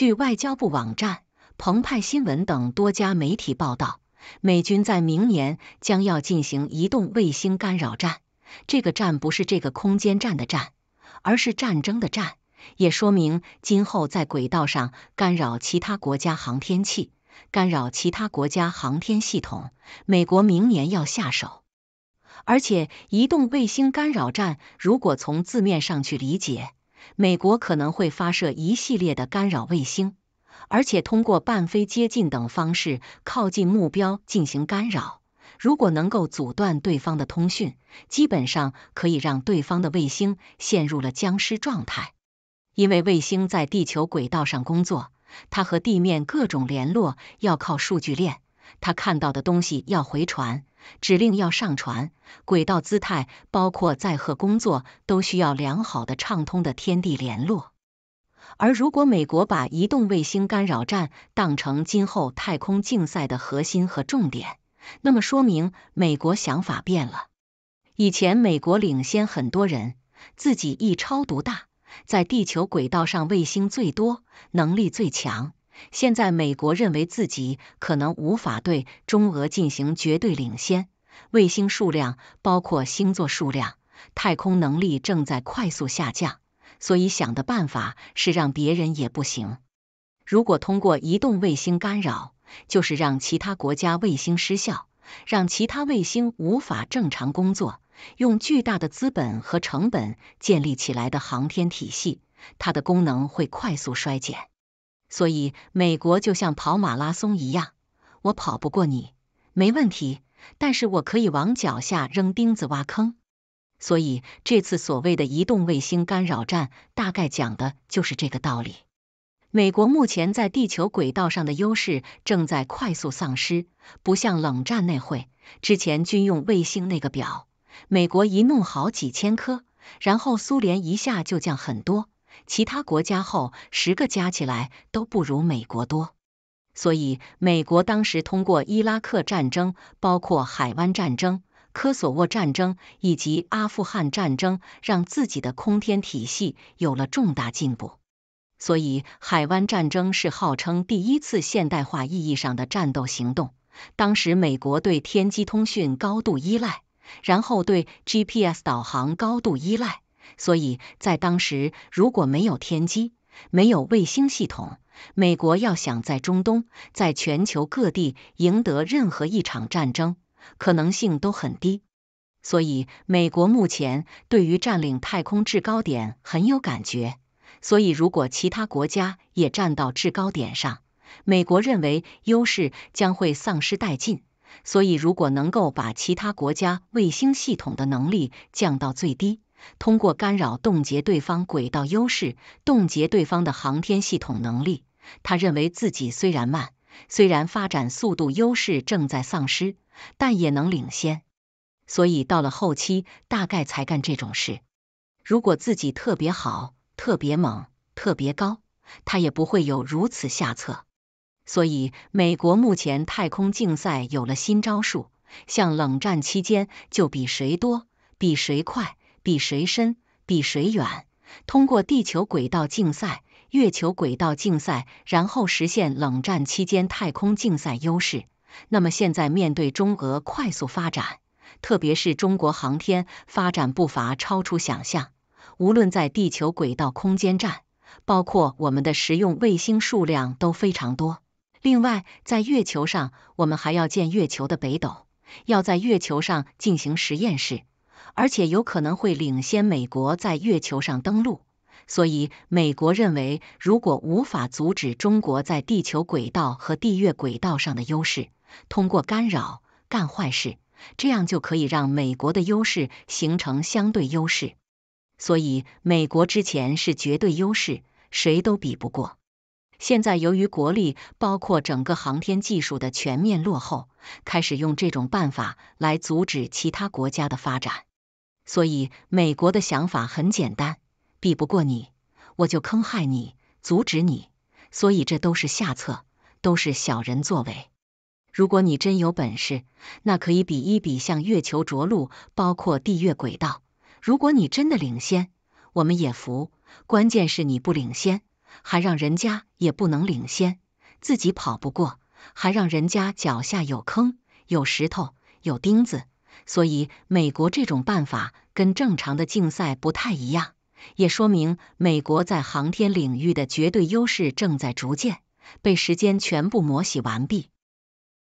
据外交部网站、澎湃新闻等多家媒体报道，美军在明年将要进行移动卫星干扰战。这个战”不是这个空间站的战”，而是战争的战，也说明今后在轨道上干扰其他国家航天器、干扰其他国家航天系统，美国明年要下手。而且，移动卫星干扰战如果从字面上去理解，美国可能会发射一系列的干扰卫星，而且通过半飞接近等方式靠近目标进行干扰。如果能够阻断对方的通讯，基本上可以让对方的卫星陷入了僵尸状态。因为卫星在地球轨道上工作，它和地面各种联络要靠数据链。他看到的东西要回传，指令要上传，轨道姿态包括载荷工作都需要良好的畅通的天地联络。而如果美国把移动卫星干扰站当成今后太空竞赛的核心和重点，那么说明美国想法变了。以前美国领先很多人，自己一超独大，在地球轨道上卫星最多，能力最强。现在美国认为自己可能无法对中俄进行绝对领先，卫星数量，包括星座数量，太空能力正在快速下降，所以想的办法是让别人也不行。如果通过移动卫星干扰，就是让其他国家卫星失效，让其他卫星无法正常工作。用巨大的资本和成本建立起来的航天体系，它的功能会快速衰减。所以美国就像跑马拉松一样，我跑不过你，没问题，但是我可以往脚下扔钉子挖坑。所以这次所谓的移动卫星干扰站，大概讲的就是这个道理。美国目前在地球轨道上的优势正在快速丧失，不像冷战那会，之前军用卫星那个表，美国一弄好几千颗，然后苏联一下就降很多。其他国家后十个加起来都不如美国多，所以美国当时通过伊拉克战争、包括海湾战争、科索沃战争以及阿富汗战争，让自己的空天体系有了重大进步。所以海湾战争是号称第一次现代化意义上的战斗行动，当时美国对天基通讯高度依赖，然后对 GPS 导航高度依赖。所以，在当时，如果没有天机，没有卫星系统，美国要想在中东、在全球各地赢得任何一场战争，可能性都很低。所以，美国目前对于占领太空制高点很有感觉。所以，如果其他国家也站到制高点上，美国认为优势将会丧失殆尽。所以，如果能够把其他国家卫星系统的能力降到最低，通过干扰冻结对方轨道优势，冻结对方的航天系统能力。他认为自己虽然慢，虽然发展速度优势正在丧失，但也能领先。所以到了后期，大概才干这种事。如果自己特别好、特别猛、特别高，他也不会有如此下策。所以美国目前太空竞赛有了新招数，像冷战期间就比谁多、比谁快。比谁深，比谁远，通过地球轨道竞赛、月球轨道竞赛，然后实现冷战期间太空竞赛优势。那么现在面对中俄快速发展，特别是中国航天发展步伐超出想象，无论在地球轨道空间站，包括我们的实用卫星数量都非常多。另外，在月球上，我们还要建月球的北斗，要在月球上进行实验室。而且有可能会领先美国在月球上登陆，所以美国认为，如果无法阻止中国在地球轨道和地月轨道上的优势，通过干扰干坏事，这样就可以让美国的优势形成相对优势。所以美国之前是绝对优势，谁都比不过。现在由于国力包括整个航天技术的全面落后，开始用这种办法来阻止其他国家的发展。所以美国的想法很简单，比不过你，我就坑害你，阻止你。所以这都是下策，都是小人作为。如果你真有本事，那可以比一比，像月球着陆，包括地月轨道。如果你真的领先，我们也服。关键是你不领先，还让人家也不能领先，自己跑不过，还让人家脚下有坑、有石头、有钉子。所以，美国这种办法跟正常的竞赛不太一样，也说明美国在航天领域的绝对优势正在逐渐被时间全部磨洗完毕。